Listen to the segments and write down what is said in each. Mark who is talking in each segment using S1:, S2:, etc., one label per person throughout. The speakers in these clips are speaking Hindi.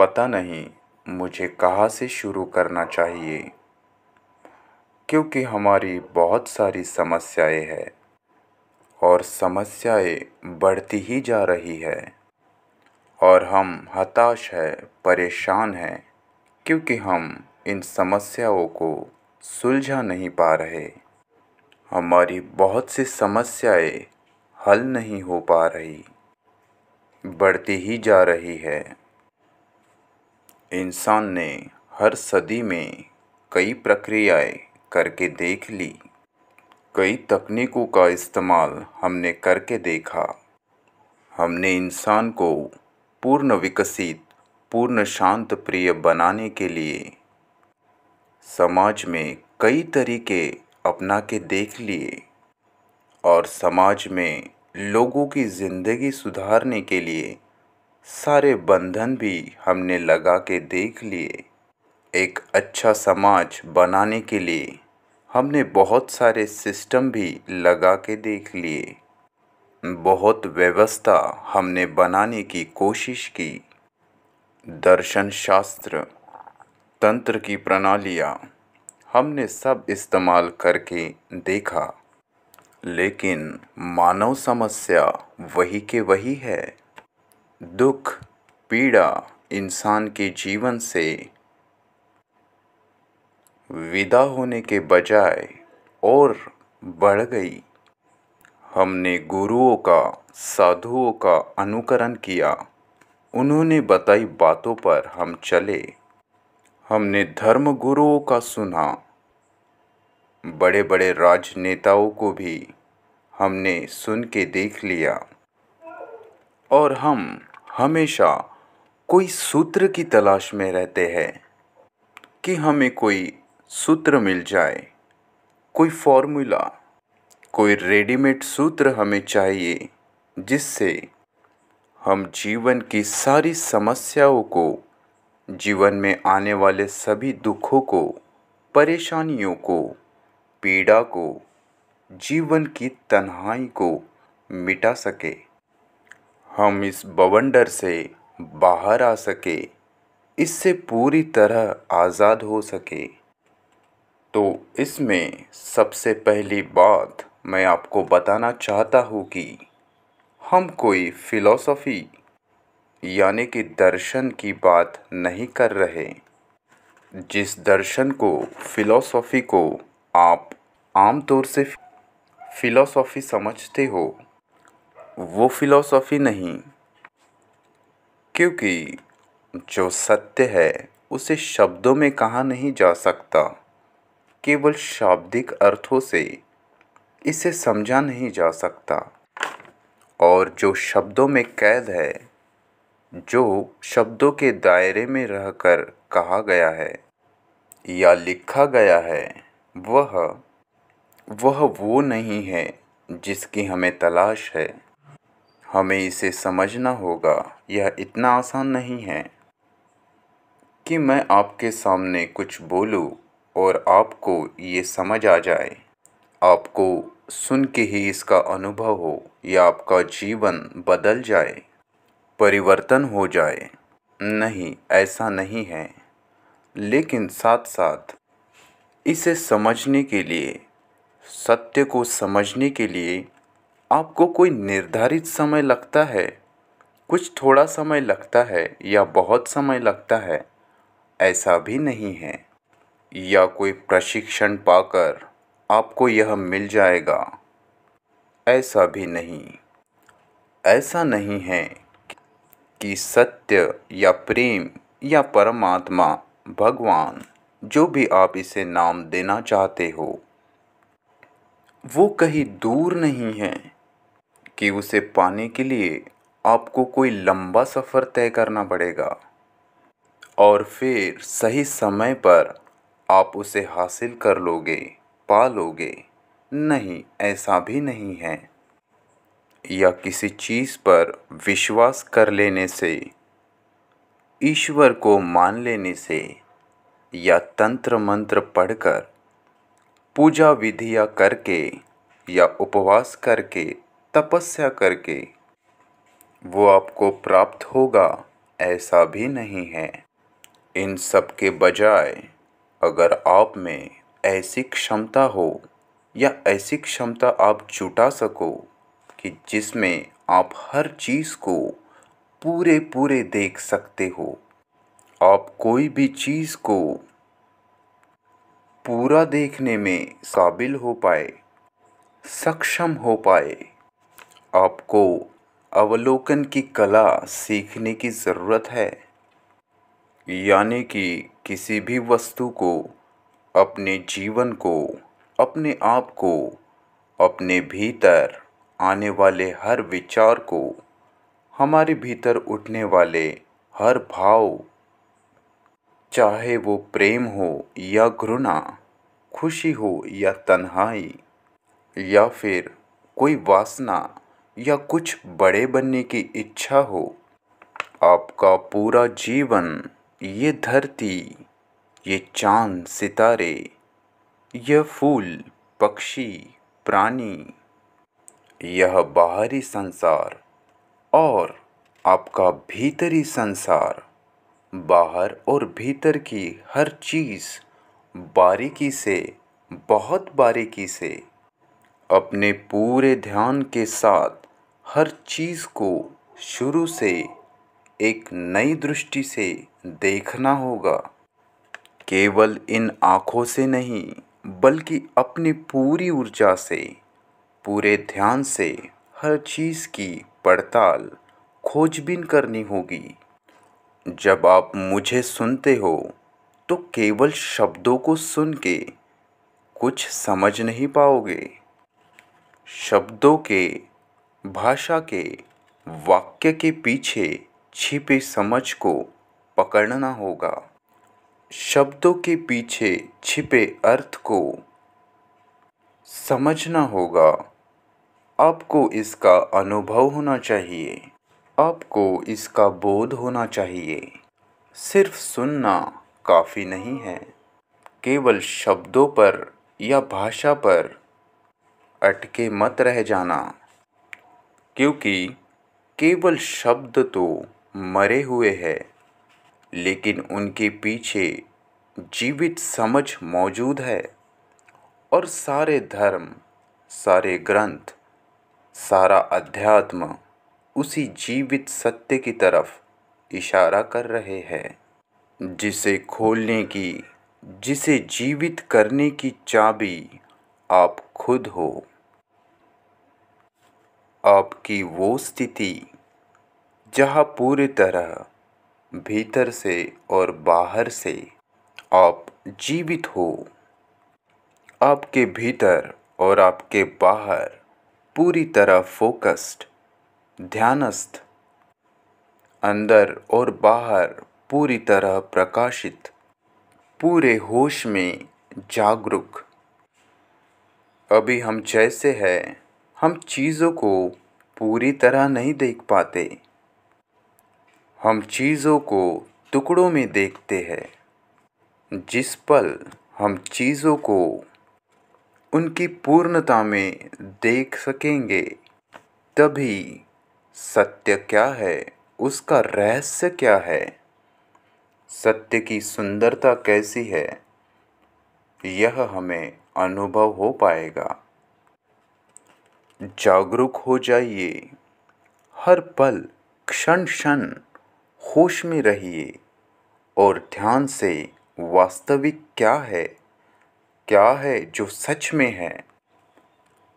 S1: पता नहीं मुझे कहाँ से शुरू करना चाहिए क्योंकि हमारी बहुत सारी समस्याएं हैं और समस्याएं बढ़ती ही जा रही है और हम हताश है परेशान हैं क्योंकि हम इन समस्याओं को सुलझा नहीं पा रहे हमारी बहुत सी समस्याएं हल नहीं हो पा रही बढ़ती ही जा रही है इंसान ने हर सदी में कई प्रक्रियाएं करके देख ली कई तकनीकों का इस्तेमाल हमने करके देखा हमने इंसान को पूर्ण विकसित पूर्ण शांत प्रिय बनाने के लिए समाज में कई तरीके अपना के देख लिए और समाज में लोगों की ज़िंदगी सुधारने के लिए सारे बंधन भी हमने लगा के देख लिए एक अच्छा समाज बनाने के लिए हमने बहुत सारे सिस्टम भी लगा के देख लिए बहुत व्यवस्था हमने बनाने की कोशिश की दर्शन शास्त्र तंत्र की प्रणालियाँ हमने सब इस्तेमाल करके देखा लेकिन मानव समस्या वही के वही है दुख पीड़ा इंसान के जीवन से विदा होने के बजाय और बढ़ गई हमने गुरुओं का साधुओं का अनुकरण किया उन्होंने बताई बातों पर हम चले हमने धर्म गुरुओं का सुना बड़े बड़े राजनेताओं को भी हमने सुन के देख लिया और हम हमेशा कोई सूत्र की तलाश में रहते हैं कि हमें कोई सूत्र मिल जाए कोई फॉर्मूला कोई रेडीमेड सूत्र हमें चाहिए जिससे हम जीवन की सारी समस्याओं को जीवन में आने वाले सभी दुखों को परेशानियों को पीड़ा को जीवन की तन्हाई को मिटा सके हम इस बवंडर से बाहर आ सके इससे पूरी तरह आज़ाद हो सके तो इसमें सबसे पहली बात मैं आपको बताना चाहता हूँ कि हम कोई फिलॉसफी यानी कि दर्शन की बात नहीं कर रहे जिस दर्शन को फिलॉसफी को आप आमतौर से फिलॉसफी समझते हो वो फिलॉसफी नहीं क्योंकि जो सत्य है उसे शब्दों में कहा नहीं जा सकता केवल शाब्दिक अर्थों से इसे समझा नहीं जा सकता और जो शब्दों में कैद है जो शब्दों के दायरे में रहकर कहा गया है या लिखा गया है वह वह वो नहीं है जिसकी हमें तलाश है हमें इसे समझना होगा यह इतना आसान नहीं है कि मैं आपके सामने कुछ बोलूं और आपको ये समझ आ जाए आपको सुन के ही इसका अनुभव हो या आपका जीवन बदल जाए परिवर्तन हो जाए नहीं ऐसा नहीं है लेकिन साथ साथ इसे समझने के लिए सत्य को समझने के लिए आपको कोई निर्धारित समय लगता है कुछ थोड़ा समय लगता है या बहुत समय लगता है ऐसा भी नहीं है या कोई प्रशिक्षण पाकर आपको यह मिल जाएगा ऐसा भी नहीं ऐसा नहीं है कि सत्य या प्रेम या परमात्मा भगवान जो भी आप इसे नाम देना चाहते हो वो कहीं दूर नहीं है कि उसे पाने के लिए आपको कोई लंबा सफ़र तय करना पड़ेगा और फिर सही समय पर आप उसे हासिल कर लोगे पा लोगे नहीं ऐसा भी नहीं है या किसी चीज़ पर विश्वास कर लेने से ईश्वर को मान लेने से या तंत्र मंत्र पढ़कर पूजा विधियाँ करके या उपवास करके तपस्या करके वो आपको प्राप्त होगा ऐसा भी नहीं है इन सब के बजाय अगर आप में ऐसी क्षमता हो या ऐसी क्षमता आप जुटा सको कि जिसमें आप हर चीज़ को पूरे पूरे देख सकते हो आप कोई भी चीज़ को पूरा देखने में काबिल हो पाए सक्षम हो पाए आपको अवलोकन की कला सीखने की ज़रूरत है यानी कि किसी भी वस्तु को अपने जीवन को अपने आप को अपने भीतर आने वाले हर विचार को हमारे भीतर उठने वाले हर भाव चाहे वो प्रेम हो या घृणा खुशी हो या तन्हाई या फिर कोई वासना या कुछ बड़े बनने की इच्छा हो आपका पूरा जीवन ये धरती ये चांद सितारे यह फूल पक्षी प्राणी यह बाहरी संसार और आपका भीतरी संसार बाहर और भीतर की हर चीज़ बारीकी से बहुत बारीकी से अपने पूरे ध्यान के साथ हर चीज़ को शुरू से एक नई दृष्टि से देखना होगा केवल इन आँखों से नहीं बल्कि अपनी पूरी ऊर्जा से पूरे ध्यान से हर चीज़ की पड़ताल खोजबीन करनी होगी जब आप मुझे सुनते हो तो केवल शब्दों को सुन के कुछ समझ नहीं पाओगे शब्दों के भाषा के वाक्य के पीछे छिपे समझ को पकड़ना होगा शब्दों के पीछे छिपे अर्थ को समझना होगा आपको इसका अनुभव होना चाहिए आपको इसका बोध होना चाहिए सिर्फ सुनना काफ़ी नहीं है केवल शब्दों पर या भाषा पर अटके मत रह जाना क्योंकि केवल शब्द तो मरे हुए हैं लेकिन उनके पीछे जीवित समझ मौजूद है और सारे धर्म सारे ग्रंथ सारा अध्यात्म उसी जीवित सत्य की तरफ इशारा कर रहे हैं जिसे खोलने की जिसे जीवित करने की चाबी आप खुद हो आपकी वो स्थिति जहाँ पूरी तरह भीतर से और बाहर से आप जीवित हो आपके भीतर और आपके बाहर पूरी तरह फोकस्ड ध्यानस्थ अंदर और बाहर पूरी तरह प्रकाशित पूरे होश में जागरूक अभी हम जैसे हैं हम चीज़ों को पूरी तरह नहीं देख पाते हम चीज़ों को टुकड़ों में देखते हैं जिस पल हम चीज़ों को उनकी पूर्णता में देख सकेंगे तभी सत्य क्या है उसका रहस्य क्या है सत्य की सुंदरता कैसी है यह हमें अनुभव हो पाएगा जागरूक हो जाइए हर पल क्षण क्षण होश में रहिए और ध्यान से वास्तविक क्या है क्या है जो सच में है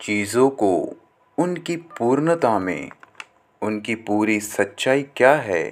S1: चीज़ों को उनकी पूर्णता में उनकी पूरी सच्चाई क्या है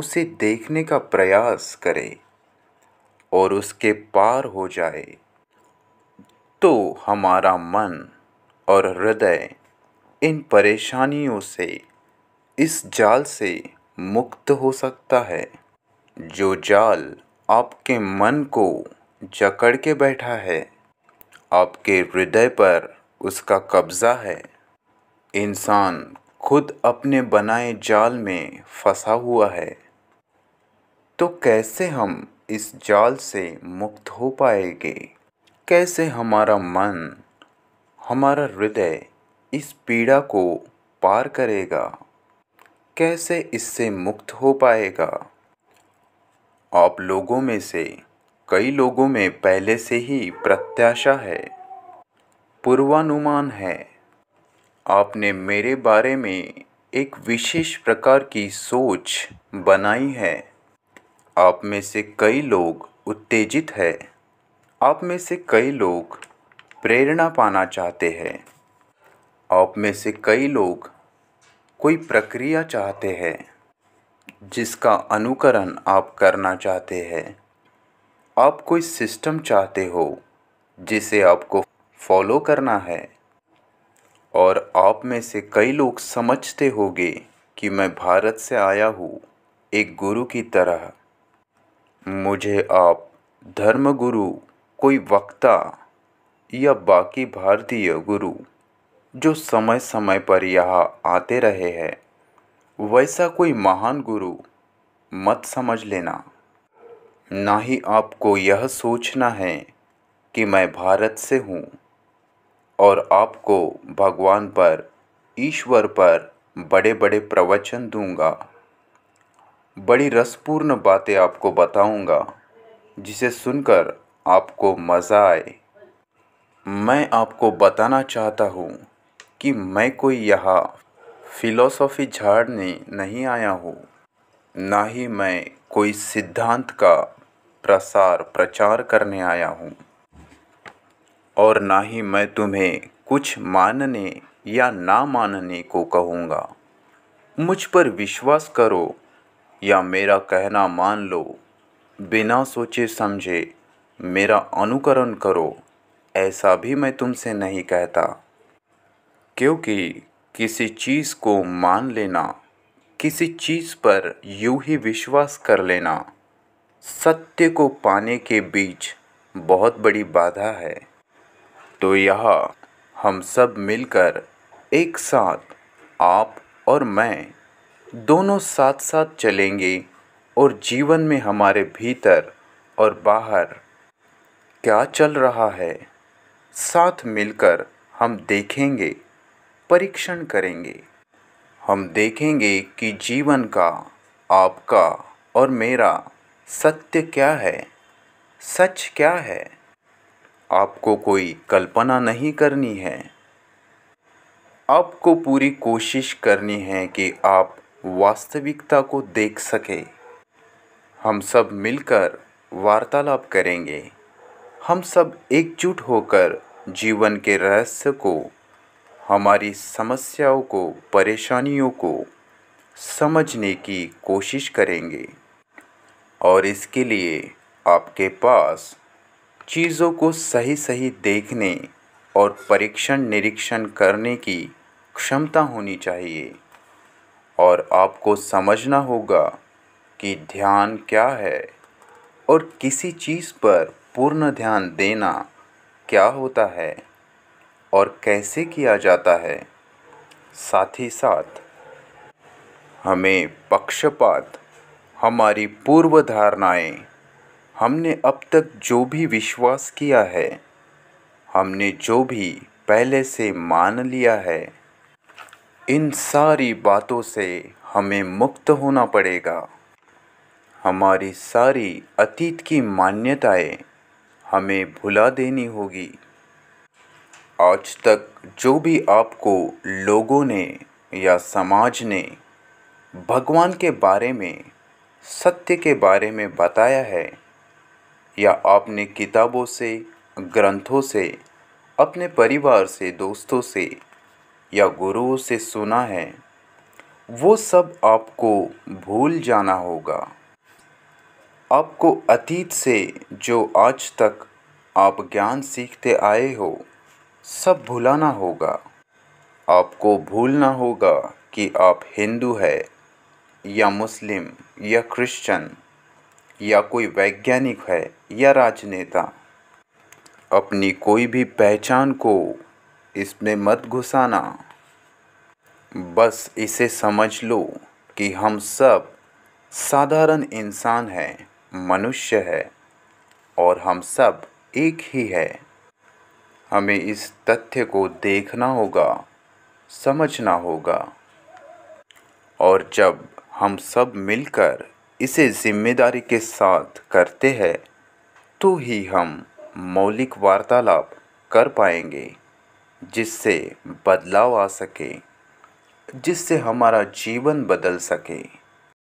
S1: उसे देखने का प्रयास करें और उसके पार हो जाए तो हमारा मन और हृदय इन परेशानियों से इस जाल से मुक्त हो सकता है जो जाल आपके मन को जकड़ के बैठा है आपके हृदय पर उसका कब्ज़ा है इंसान खुद अपने बनाए जाल में फंसा हुआ है तो कैसे हम इस जाल से मुक्त हो पाएंगे कैसे हमारा मन हमारा हृदय इस पीड़ा को पार करेगा कैसे इससे मुक्त हो पाएगा आप लोगों में से कई लोगों में पहले से ही प्रत्याशा है पूर्वानुमान है आपने मेरे बारे में एक विशेष प्रकार की सोच बनाई है आप में से कई लोग उत्तेजित है आप में से कई लोग प्रेरणा पाना चाहते हैं आप में से कई लोग कोई प्रक्रिया चाहते हैं जिसका अनुकरण आप करना चाहते हैं आप कोई सिस्टम चाहते हो जिसे आपको फॉलो करना है और आप में से कई लोग समझते होंगे कि मैं भारत से आया हूँ एक गुरु की तरह मुझे आप धर्म गुरु कोई वक्ता या बाकी भारतीय गुरु जो समय समय पर यहाँ आते रहे हैं वैसा कोई महान गुरु मत समझ लेना ना ही आपको यह सोचना है कि मैं भारत से हूँ और आपको भगवान पर ईश्वर पर बड़े बड़े प्रवचन दूंगा बड़ी रसपूर्ण बातें आपको बताऊंगा जिसे सुनकर आपको मज़ा आए मैं आपको बताना चाहता हूँ कि मैं कोई यहाँ फिलोसॉफी झाड़ने नहीं आया हूँ ना ही मैं कोई सिद्धांत का प्रसार प्रचार करने आया हूँ और ना ही मैं तुम्हें कुछ मानने या ना मानने को कहूँगा मुझ पर विश्वास करो या मेरा कहना मान लो बिना सोचे समझे मेरा अनुकरण करो ऐसा भी मैं तुमसे नहीं कहता क्योंकि किसी चीज़ को मान लेना किसी चीज़ पर यूं ही विश्वास कर लेना सत्य को पाने के बीच बहुत बड़ी बाधा है तो यह हम सब मिलकर एक साथ आप और मैं दोनों साथ साथ चलेंगे और जीवन में हमारे भीतर और बाहर क्या चल रहा है साथ मिलकर हम देखेंगे परीक्षण करेंगे हम देखेंगे कि जीवन का आपका और मेरा सत्य क्या है सच क्या है आपको कोई कल्पना नहीं करनी है आपको पूरी कोशिश करनी है कि आप वास्तविकता को देख सके हम सब मिलकर वार्तालाप करेंगे हम सब एकजुट होकर जीवन के रहस्य को हमारी समस्याओं को परेशानियों को समझने की कोशिश करेंगे और इसके लिए आपके पास चीज़ों को सही सही देखने और परीक्षण निरीक्षण करने की क्षमता होनी चाहिए और आपको समझना होगा कि ध्यान क्या है और किसी चीज़ पर पूर्ण ध्यान देना क्या होता है और कैसे किया जाता है साथ ही साथ हमें पक्षपात हमारी पूर्व धारणाएं हमने अब तक जो भी विश्वास किया है हमने जो भी पहले से मान लिया है इन सारी बातों से हमें मुक्त होना पड़ेगा हमारी सारी अतीत की मान्यताएं हमें भुला देनी होगी आज तक जो भी आपको लोगों ने या समाज ने भगवान के बारे में सत्य के बारे में बताया है या आपने किताबों से ग्रंथों से अपने परिवार से दोस्तों से या गुरुओं से सुना है वो सब आपको भूल जाना होगा आपको अतीत से जो आज तक आप ज्ञान सीखते आए हो सब भुलाना होगा आपको भूलना होगा कि आप हिंदू है या मुस्लिम या क्रिश्चन या कोई वैज्ञानिक है या राजनेता अपनी कोई भी पहचान को इसमें मत घुसाना बस इसे समझ लो कि हम सब साधारण इंसान हैं मनुष्य है और हम सब एक ही है हमें इस तथ्य को देखना होगा समझना होगा और जब हम सब मिलकर इसे जिम्मेदारी के साथ करते हैं तो ही हम मौलिक वार्तालाप कर पाएंगे जिससे बदलाव आ सके जिससे हमारा जीवन बदल सके